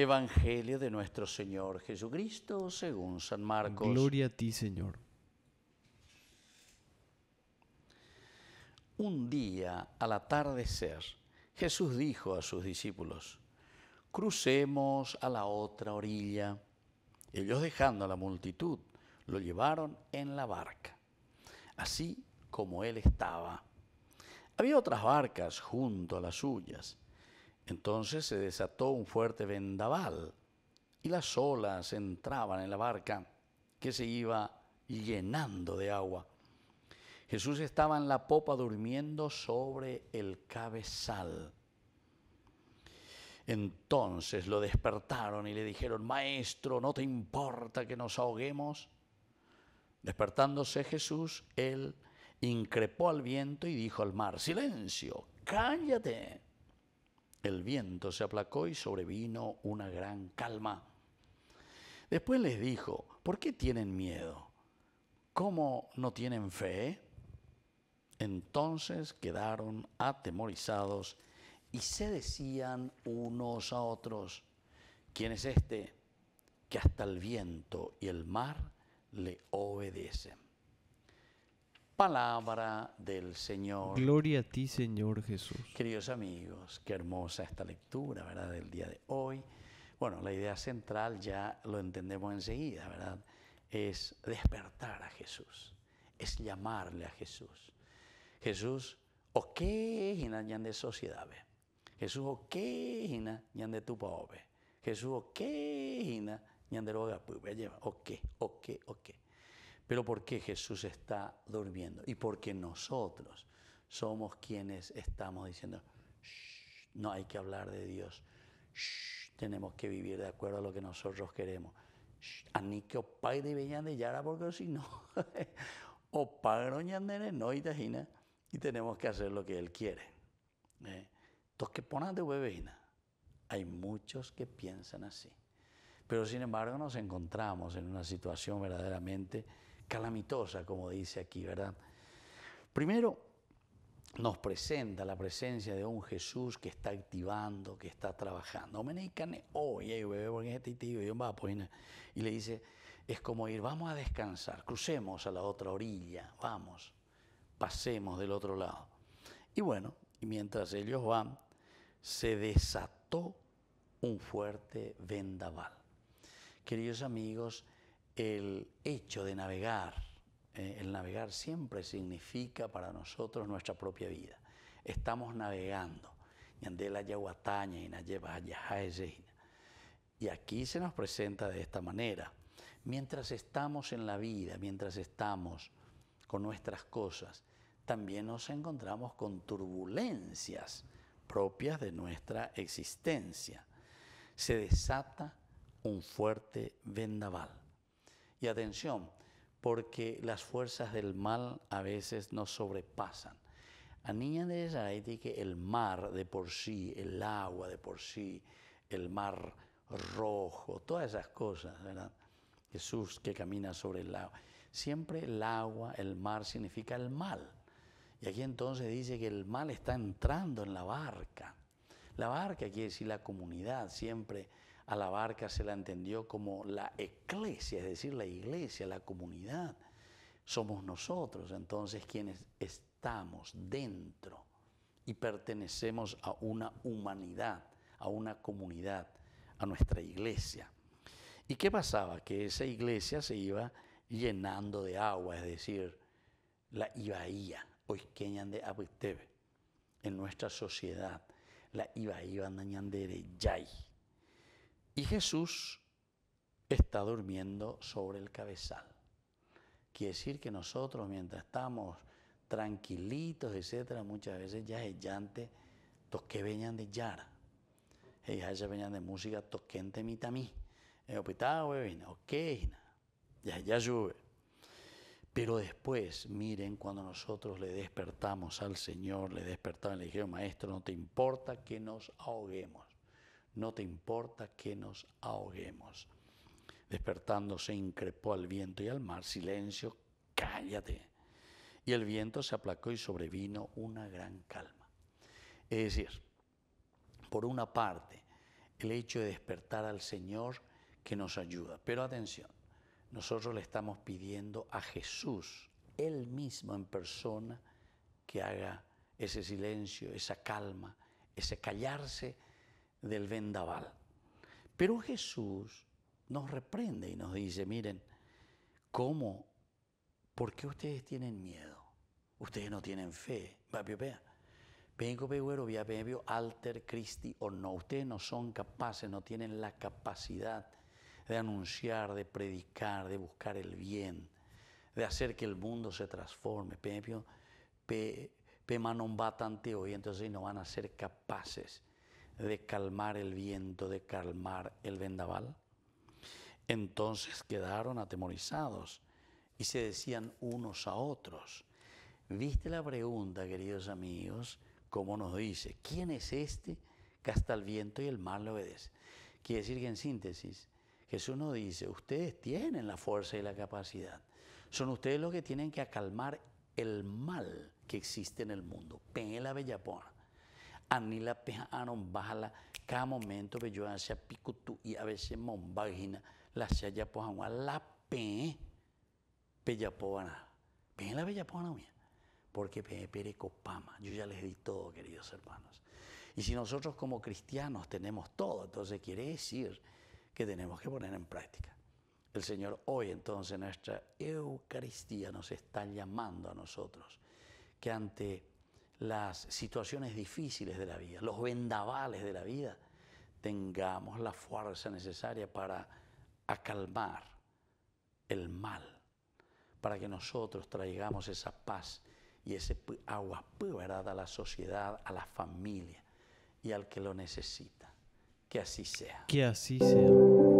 Evangelio de nuestro Señor Jesucristo según San Marcos. Gloria a ti, Señor. Un día, al atardecer, Jesús dijo a sus discípulos, crucemos a la otra orilla. Ellos dejando a la multitud, lo llevaron en la barca, así como él estaba. Había otras barcas junto a las suyas entonces se desató un fuerte vendaval y las olas entraban en la barca que se iba llenando de agua. Jesús estaba en la popa durmiendo sobre el cabezal. Entonces lo despertaron y le dijeron, Maestro, ¿no te importa que nos ahoguemos? Despertándose Jesús, él increpó al viento y dijo al mar, Silencio, cállate. El viento se aplacó y sobrevino una gran calma. Después les dijo, ¿por qué tienen miedo? ¿Cómo no tienen fe? Entonces quedaron atemorizados y se decían unos a otros, ¿quién es este que hasta el viento y el mar le obedecen? palabra del Señor. Gloria a ti, Señor Jesús. Queridos amigos, qué hermosa esta lectura, ¿verdad? Del día de hoy. Bueno, la idea central ya lo entendemos enseguida, ¿verdad? Es despertar a Jesús, es llamarle a Jesús. Jesús, ¿o qué es de sociedad? Jesús, ¿o qué es de tu pobre? Jesús, ¿o qué es de lo oké. ¿O qué? Pero ¿por qué Jesús está durmiendo? Y porque nosotros somos quienes estamos diciendo, no hay que hablar de Dios, tenemos que vivir de acuerdo a lo que nosotros queremos. Anikio pai de de yara porque si no, o de no y y tenemos que hacer lo que él quiere. ¿eh? Entonces, ponen de huevina? Hay muchos que piensan así. Pero sin embargo nos encontramos en una situación verdaderamente calamitosa, como dice aquí, ¿verdad? Primero, nos presenta la presencia de un Jesús que está activando, que está trabajando. Este pues, y le dice, es como ir, vamos a descansar, crucemos a la otra orilla, vamos, pasemos del otro lado. Y bueno, y mientras ellos van, se desató un fuerte vendaval. Queridos amigos, el hecho de navegar, eh, el navegar siempre significa para nosotros nuestra propia vida. Estamos navegando. Y aquí se nos presenta de esta manera. Mientras estamos en la vida, mientras estamos con nuestras cosas, también nos encontramos con turbulencias propias de nuestra existencia. Se desata un fuerte vendaval. Y atención, porque las fuerzas del mal a veces nos sobrepasan. A niña de que el mar de por sí, el agua de por sí, el mar rojo, todas esas cosas, ¿verdad? Jesús que camina sobre el agua. Siempre el agua, el mar significa el mal. Y aquí entonces dice que el mal está entrando en la barca. La barca quiere decir la comunidad, siempre a la barca se la entendió como la eclesia, es decir, la iglesia, la comunidad. Somos nosotros entonces quienes estamos dentro y pertenecemos a una humanidad, a una comunidad, a nuestra iglesia. ¿Y qué pasaba? Que esa iglesia se iba llenando de agua, es decir, la ibaía, oisqueñan de Abuteve, en nuestra sociedad, la ibaía de yay y Jesús está durmiendo sobre el cabezal. Quiere decir que nosotros mientras estamos tranquilitos, etcétera, muchas veces ya es llante, toque veñan de llara, ella ya veñan de música toquente mitami. ok, ya, ya llueve. Pero después, miren, cuando nosotros le despertamos al Señor, le despertamos, le dijeron, Maestro, no te importa que nos ahoguemos no te importa que nos ahoguemos. Despertándose increpó al viento y al mar, silencio, cállate. Y el viento se aplacó y sobrevino una gran calma. Es decir, por una parte, el hecho de despertar al Señor que nos ayuda. Pero atención, nosotros le estamos pidiendo a Jesús, Él mismo en persona, que haga ese silencio, esa calma, ese callarse del vendaval. Pero Jesús nos reprende y nos dice, miren, ¿cómo? ¿Por qué ustedes tienen miedo? Ustedes no tienen fe. alter Christi o no. Ustedes no son capaces, no tienen la capacidad de anunciar, de predicar, de buscar el bien, de hacer que el mundo se transforme. Pe, pe, tanto hoy, entonces no van a ser capaces de calmar el viento, de calmar el vendaval. Entonces quedaron atemorizados y se decían unos a otros, ¿viste la pregunta, queridos amigos? Como nos dice, ¿quién es este que hasta el viento y el mar lo obedece? Quiere decir que en síntesis, Jesús nos dice, ustedes tienen la fuerza y la capacidad. Son ustedes los que tienen que acalmar el mal que existe en el mundo. Peña la bellapona ni anila no bajala cada momento que yo hacía picutu y a veces mombagina la hacía ya pojangua la pe peyapona pe la peyapona mía porque pe perecopama yo ya les di todo queridos hermanos y si nosotros como cristianos tenemos todo entonces quiere decir que tenemos que poner en práctica el Señor hoy entonces nuestra Eucaristía nos está llamando a nosotros que ante las situaciones difíciles de la vida, los vendavales de la vida, tengamos la fuerza necesaria para acalmar el mal, para que nosotros traigamos esa paz y ese agua ¿verdad? a la sociedad, a la familia y al que lo necesita. Que así sea. Que así sea.